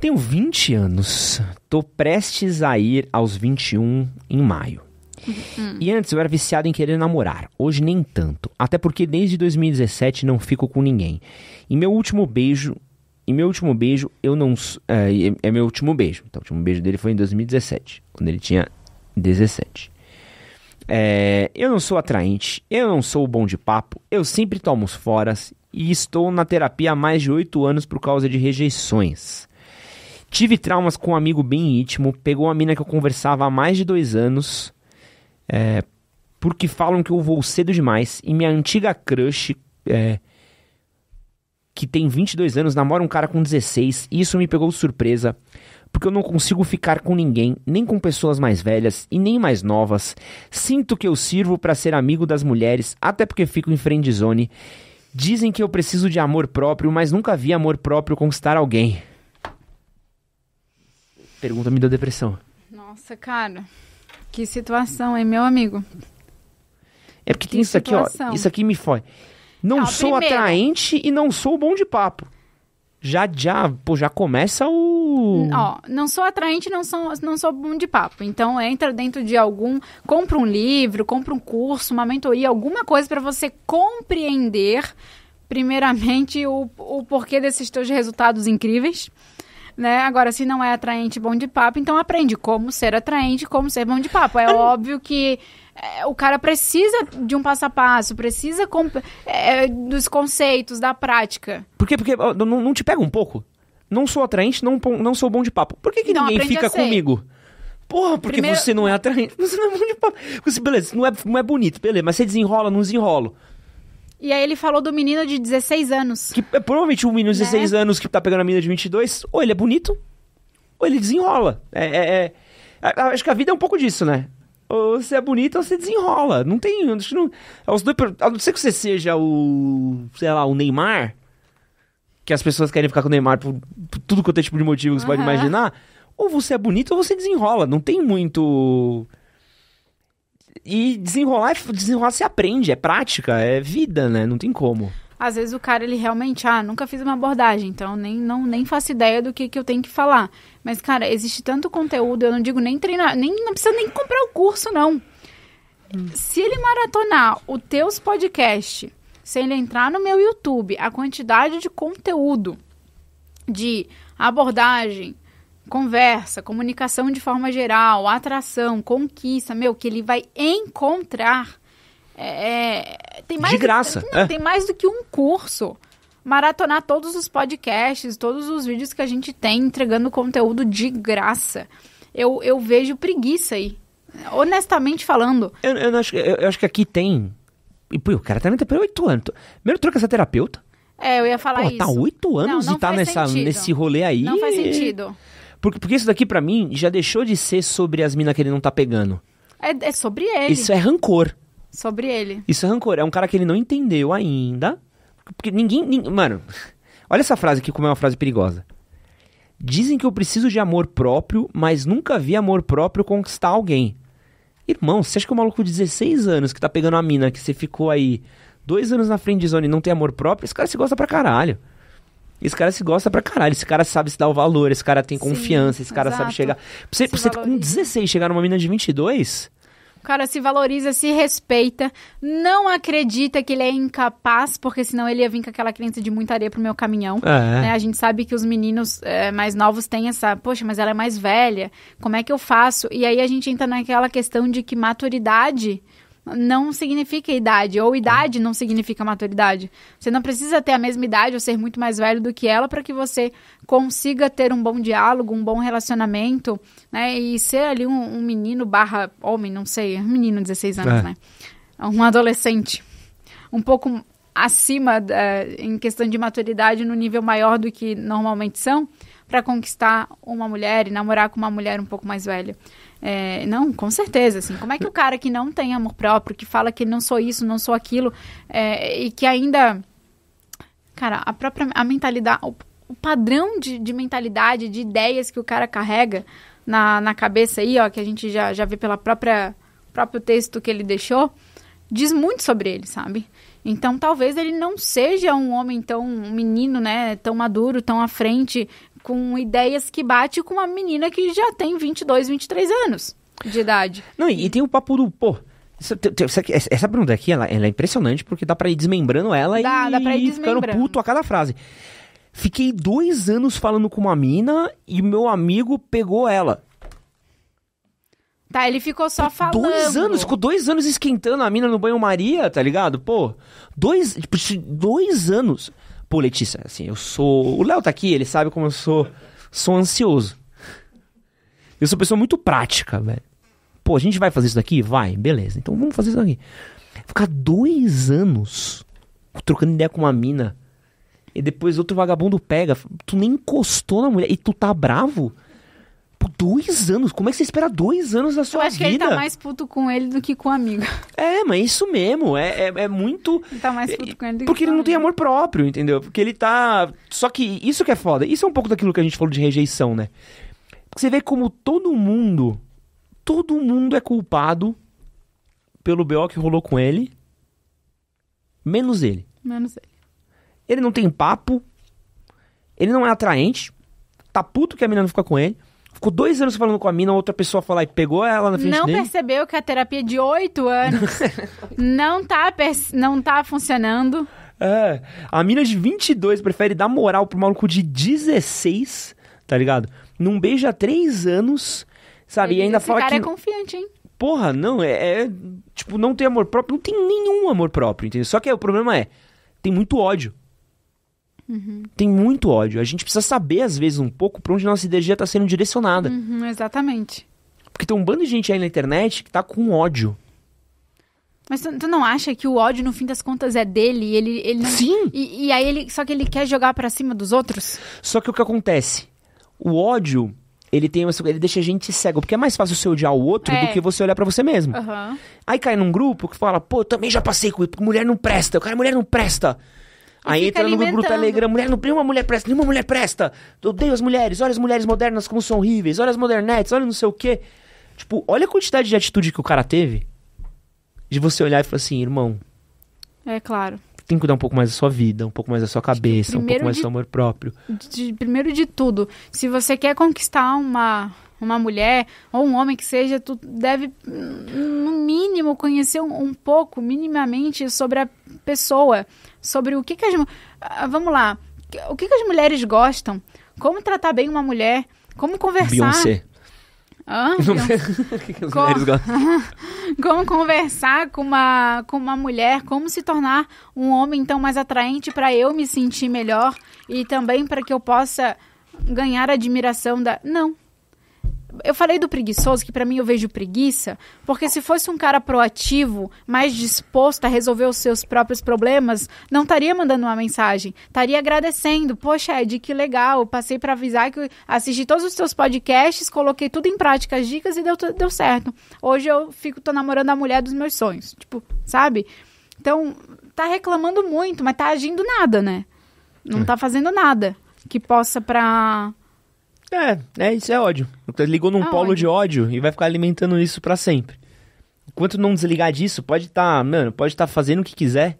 Tenho 20 anos. Tô prestes a ir aos 21 em maio. Uhum. E antes eu era viciado em querer namorar, hoje nem tanto. Até porque desde 2017 não fico com ninguém. E meu último beijo. E meu último beijo, eu não. É, é, é meu último beijo. Então, o último beijo dele foi em 2017, quando ele tinha 17. É, eu não sou atraente, eu não sou bom de papo, eu sempre tomo os foras e estou na terapia há mais de 8 anos por causa de rejeições. Tive traumas com um amigo bem íntimo, pegou uma mina que eu conversava há mais de dois anos, é, porque falam que eu vou cedo demais, e minha antiga crush, é, que tem 22 anos, namora um cara com 16, e isso me pegou de surpresa, porque eu não consigo ficar com ninguém, nem com pessoas mais velhas e nem mais novas. Sinto que eu sirvo para ser amigo das mulheres, até porque fico em friendzone. Dizem que eu preciso de amor próprio, mas nunca vi amor próprio conquistar alguém. Pergunta-me deu depressão. Nossa, cara. Que situação, hein, meu amigo? É porque que tem isso situação. aqui, ó. Isso aqui me foi. Não ah, sou primeiro... atraente e não sou bom de papo. Já, já, pô, já começa o. Ó, não sou atraente, não sou, não sou bom de papo. Então entra dentro de algum, compra um livro, compra um curso, uma mentoria, alguma coisa para você compreender primeiramente o, o porquê desses teus resultados incríveis né? Agora, se não é atraente bom de papo, então aprende como ser atraente, como ser bom de papo. É óbvio que é, o cara precisa de um passo a passo, precisa é, é, dos conceitos, da prática. Por quê? Porque não, não te pega um pouco? Não sou atraente, não, não sou bom de papo. Por que, que ninguém fica comigo? Porra, porque Primeiro... você não é atraente, você não é bom de papo. Você, beleza, não é, não é bonito, beleza, mas você desenrola, não desenrolo. E aí ele falou do menino de 16 anos. Que é provavelmente um menino de 16 né? anos que tá pegando a menina de 22, ou ele é bonito, ou ele desenrola. É, é, é, acho que a vida é um pouco disso, né? Ou você é bonito ou você desenrola. Não tem. Acho que não, os dois, a não ser que você seja o. sei lá, o Neymar. Que as pessoas querem ficar com o Neymar por, por tudo quanto é tipo de motivo que você uhum. pode imaginar. Ou você é bonito ou você desenrola. Não tem muito. E desenrolar, é desenrolar se aprende, é prática, é vida, né? Não tem como. Às vezes o cara, ele realmente, ah, nunca fiz uma abordagem, então nem, não, nem faço ideia do que, que eu tenho que falar. Mas, cara, existe tanto conteúdo, eu não digo nem treinar, nem, não precisa nem comprar o curso, não. Se ele maratonar os teus podcasts, se ele entrar no meu YouTube, a quantidade de conteúdo, de abordagem, conversa, comunicação de forma geral, atração, conquista, meu, que ele vai encontrar. É, é tem mais de graça. não, é. Tem mais do que um curso. Maratonar todos os podcasts, todos os vídeos que a gente tem entregando conteúdo de graça. Eu, eu vejo preguiça aí. Honestamente falando. Eu, eu acho, eu, eu, acho que aqui tem. E, pô, o cara também tá para oito anos. Primeiro troca essa terapeuta. É, eu ia falar tá isso. Tá oito anos não, não e tá nessa, nesse rolê aí. Não faz sentido. Porque, porque isso daqui, para mim, já deixou de ser sobre as minas que ele não tá pegando. É, é sobre ele. Isso é rancor. Sobre ele. Isso é rancor. É um cara que ele não entendeu ainda. Porque ninguém. ninguém mano, olha essa frase aqui, como é uma frase perigosa. Dizem que eu preciso de amor próprio, mas nunca vi amor próprio conquistar alguém. Irmão, você acha que o maluco de 16 anos que tá pegando a mina que você ficou aí dois anos na friend zone e não tem amor próprio? Esse cara se gosta pra caralho. Esse cara se gosta pra caralho, esse cara sabe se dar o valor, esse cara tem Sim, confiança, esse cara exato. sabe chegar. Pra você, pra você com 16 chegar numa mina de 22, cara se valoriza, se respeita, não acredita que ele é incapaz, porque senão ele ia vir com aquela crença de muita areia pro meu caminhão. É. Né? A gente sabe que os meninos é, mais novos têm essa, poxa, mas ela é mais velha, como é que eu faço? E aí a gente entra naquela questão de que maturidade não significa idade, ou idade tá. não significa maturidade. Você não precisa ter a mesma idade ou ser muito mais velho do que ela para que você consiga ter um bom diálogo, um bom relacionamento, né? E ser ali um, um menino barra homem, não sei, menino de 16 anos, é. né? Um adolescente. Um pouco acima eh, em questão de maturidade no nível maior do que normalmente são, para conquistar uma mulher e namorar com uma mulher um pouco mais velha. É, não, com certeza, assim, como é que o cara que não tem amor próprio, que fala que não sou isso, não sou aquilo, é, e que ainda... Cara, a própria a mentalidade, o, o padrão de, de mentalidade, de ideias que o cara carrega na, na cabeça aí, ó, que a gente já, já vê pela própria próprio texto que ele deixou, diz muito sobre ele, sabe? Então, talvez ele não seja um homem tão um menino, né, tão maduro, tão à frente, com ideias que bate com uma menina que já tem 22, 23 anos de idade. Não, e, e tem o papo do, pô, essa, essa pergunta aqui, ela, ela, é impressionante porque dá pra ir desmembrando ela dá, e dá pra ir ficando puto a cada frase. Fiquei dois anos falando com uma mina e meu amigo pegou ela. Tá, ele ficou só falando. Dois anos, ficou dois anos esquentando a mina no banho-maria, tá ligado? Pô, dois, tipo, dois anos. Pô, Letícia, assim, eu sou. O Léo tá aqui, ele sabe como eu sou. Sou ansioso. Eu sou pessoa muito prática, velho. Pô, a gente vai fazer isso daqui? Vai, beleza. Então vamos fazer isso daqui. Ficar dois anos trocando ideia com uma mina. E depois outro vagabundo pega. Tu nem encostou na mulher e tu tá bravo. Tipo, dois anos? Como é que você espera dois anos da sua vida? Eu acho vida? que ele tá mais puto com ele do que com o amigo. É, mas é isso mesmo. É, é, é muito. Ele tá mais puto com ele do que Porque ele não tem amor próprio, entendeu? Porque ele tá. Só que isso que é foda. Isso é um pouco daquilo que a gente falou de rejeição, né? Porque você vê como todo mundo. Todo mundo é culpado pelo BO que rolou com ele. Menos ele. Menos ele. Ele não tem papo. Ele não é atraente. Tá puto que a menina não fica com ele. Ficou dois anos falando com a mina, outra pessoa falou e pegou ela na frente Não dele. percebeu que a terapia de oito anos não, tá não tá funcionando. É, a mina de 22 prefere dar moral pro maluco de 16, tá ligado? Não beija há três anos, sabe? Ele, e ainda esse fala cara que... é confiante, hein? Porra, não, é, é... Tipo, não tem amor próprio. Não tem nenhum amor próprio, entendeu? Só que é, o problema é, tem muito ódio. Uhum. Tem muito ódio. A gente precisa saber, às vezes, um pouco para onde nossa energia está sendo direcionada. Uhum, exatamente. Porque tem um bando de gente aí na internet que tá com ódio. Mas tu, tu, não acha que o ódio, no fim das contas, é dele? ele, ele não... Sim! E, e, aí ele. Só que ele quer jogar para cima dos outros? Só que o que acontece? O ódio, ele tem uma, ele deixa a gente cego, porque é mais fácil você odiar o outro é. do que você olhar para você mesmo. Uhum. Aí cai num grupo que fala, pô, também já passei com mulher não presta, o cara mulher não presta. Aí entra no grupo do Telegram, mulher, não, nenhuma mulher presta, nenhuma mulher presta. Eu odeio as mulheres, olha as mulheres modernas como são horríveis, olha as modernetes, olha não sei o quê. Tipo, olha a quantidade de atitude que o cara teve de você olhar e falar assim, irmão. É claro. Tem que cuidar um pouco mais da sua vida, um pouco mais da sua cabeça, um pouco mais de, do seu amor próprio. De, primeiro de tudo, se você quer conquistar uma, uma mulher ou um homem que seja, tu deve, no mínimo, conhecer um, um pouco, minimamente, sobre a pessoa sobre o que, que as. Ah, vamos lá. O que, que as mulheres gostam? Como tratar bem uma mulher? Como conversar. Beyoncé. Ah, mulheres como, como conversar com uma, com uma mulher, como se tornar um homem então mais atraente para eu me sentir melhor e também para que eu possa ganhar admiração da. Não, eu falei do preguiçoso, que para mim eu vejo preguiça, porque se fosse um cara proativo, mais disposto a resolver os seus próprios problemas, não estaria mandando uma mensagem, estaria agradecendo. Poxa, Ed, que legal, passei para avisar que assisti todos os seus podcasts, coloquei tudo em prática, as dicas e deu, deu certo. Hoje eu fico, tô namorando a mulher dos meus sonhos, tipo, sabe? Então, tá reclamando muito, mas tá agindo nada, né? Não é. tá fazendo nada que possa pra é, é, isso é ódio. Então, ligou num é polo ódio. de ódio e vai ficar alimentando isso para sempre. Enquanto não desligar disso, pode estar, tá, mano, pode estar tá fazendo o que quiser.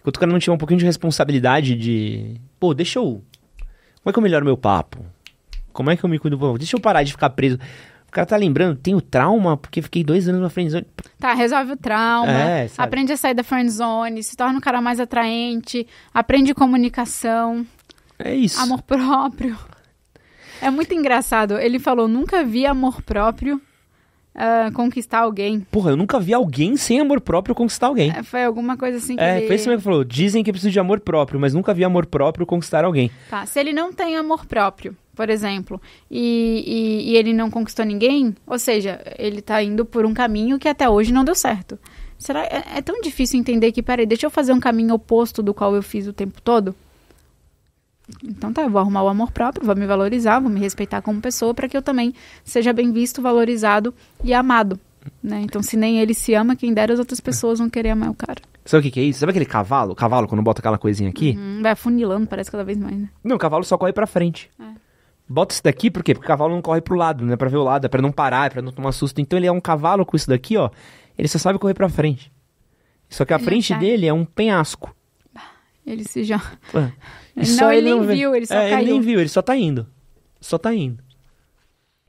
Enquanto o cara não tiver um pouquinho de responsabilidade de. Pô, deixa eu. Como é que eu melhoro meu papo? Como é que eu me cuido? Deixa eu parar de ficar preso. O cara tá lembrando, tenho trauma porque fiquei dois anos na friendzone. Tá, resolve o trauma. É, aprende a sair da friendzone, se torna um cara mais atraente, aprende comunicação. É isso. Amor próprio. É muito engraçado. Ele falou: nunca vi amor próprio uh, conquistar alguém. Porra, eu nunca vi alguém sem amor próprio conquistar alguém. É, foi alguma coisa assim que é, ele... foi isso mesmo que falou. Dizem que precisa de amor próprio, mas nunca vi amor próprio conquistar alguém. Tá, se ele não tem amor próprio, por exemplo, e, e, e ele não conquistou ninguém, ou seja, ele tá indo por um caminho que até hoje não deu certo. Será é, é tão difícil entender que, peraí, deixa eu fazer um caminho oposto do qual eu fiz o tempo todo? Então tá, eu vou arrumar o amor próprio, vou me valorizar, vou me respeitar como pessoa para que eu também seja bem visto, valorizado e amado. Né? Então, se nem ele se ama, quem dera as outras pessoas vão querer amar o cara. Sabe o que, que é isso? Sabe aquele cavalo? Cavalo, quando bota aquela coisinha aqui? Uhum, vai afunilando, parece cada vez mais, né? Não, o cavalo só corre pra frente. É. Bota isso daqui, por quê? Porque o cavalo não corre pro lado, né? Pra ver o lado, é pra não parar, é pra não tomar susto. Então ele é um cavalo com isso daqui, ó. Ele só sabe correr pra frente. Só que a ele frente dele é um penhasco. Ele se já. É. não, ele, ele nem viu, ele só é, caiu. Ele nem viu, ele só tá indo. Só tá indo.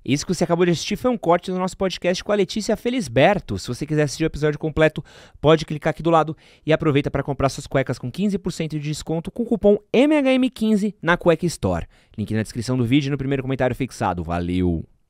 Isso que você acabou de assistir foi um corte do nosso podcast com a Letícia Felisberto. Se você quiser assistir o episódio completo, pode clicar aqui do lado e aproveita para comprar suas cuecas com 15% de desconto com o cupom MHM15 na Cueca Store. Link na descrição do vídeo e no primeiro comentário fixado. Valeu!